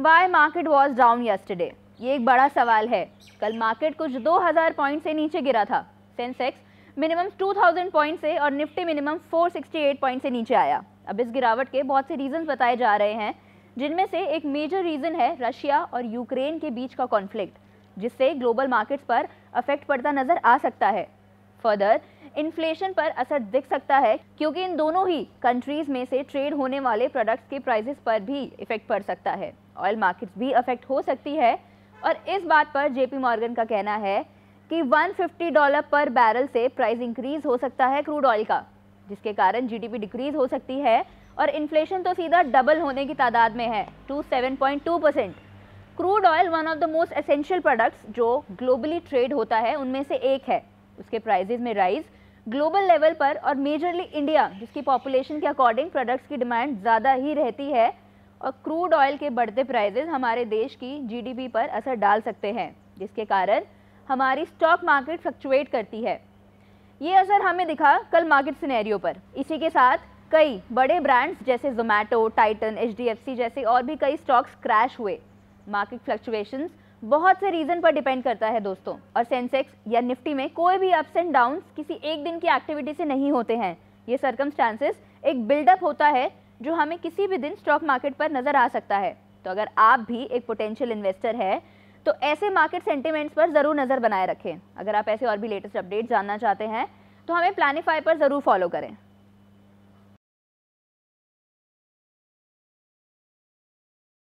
Y market was down yesterday ये एक बड़ा सवाल है कल मार्केट कुछ 2000 पॉइंट से नीचे गिरा था सेंसेक्स मिनिमम 2000 पॉइंट से और निफ्टी मिनिमम 468 पॉइंट से नीचे आया अब इस गिरावट के बहुत से रीजंस बताए जा रहे हैं जिनमें से एक मेजर रीज़न है रशिया और यूक्रेन के बीच का कॉन्फ्लिक्ट जिससे ग्लोबल मार्केट्स पर अफेक्ट पड़ता नज़र आ सकता है फर्दर इन्फ्लेशन पर असर दिख सकता है क्योंकि इन दोनों ही कंट्रीज में से ट्रेड होने वाले प्रोडक्ट्स के प्राइसेस पर भी इफेक्ट पड़ सकता है ऑयल मार्केट्स भी अफेक्ट हो सकती है और इस बात पर जेपी मॉर्गन का कहना है कि 150 डॉलर पर बैरल से प्राइस इंक्रीज हो सकता है क्रूड ऑयल का जिसके कारण जीडीपी डिक्रीज हो सकती है और इन्फ्लेशन तो सीधा डबल होने की तादाद में है two seven point two percent crude oil one of the most essential products जो ग्लोबली ट्रेड होता है उनमें से एक है उसके प्राइजेज में राइज ग्लोबल लेवल पर और मेजरली इंडिया जिसकी पॉपुलेशन के अकॉर्डिंग प्रोडक्ट्स की डिमांड ज़्यादा ही रहती है और क्रूड ऑयल के बढ़ते प्राइजेज हमारे देश की जीडीपी पर असर डाल सकते हैं जिसके कारण हमारी स्टॉक मार्केट फ्लक्चुएट करती है ये असर हमें दिखा कल मार्केट सिनेरियो पर इसी के साथ कई बड़े ब्रांड्स जैसे जोमेटो टाइटन एच जैसे और भी कई स्टॉक्स क्रैश हुए मार्केट फ्लक्चुएशंस बहुत से रीज़न पर डिपेंड करता है दोस्तों और सेंसेक्स या निफ्टी में कोई भी अप्स एंड डाउन किसी एक दिन की एक्टिविटी से नहीं होते हैं ये सरकम एक बिल्डअप होता है जो हमें किसी भी दिन स्टॉक मार्केट पर नज़र आ सकता है तो अगर आप भी एक पोटेंशियल इन्वेस्टर है तो ऐसे मार्केट सेंटिमेंट्स पर ज़रूर नज़र बनाए रखें अगर आप ऐसे और भी लेटेस्ट अपडेट जानना चाहते हैं तो हमें प्लानिफाई पर ज़रूर फॉलो करें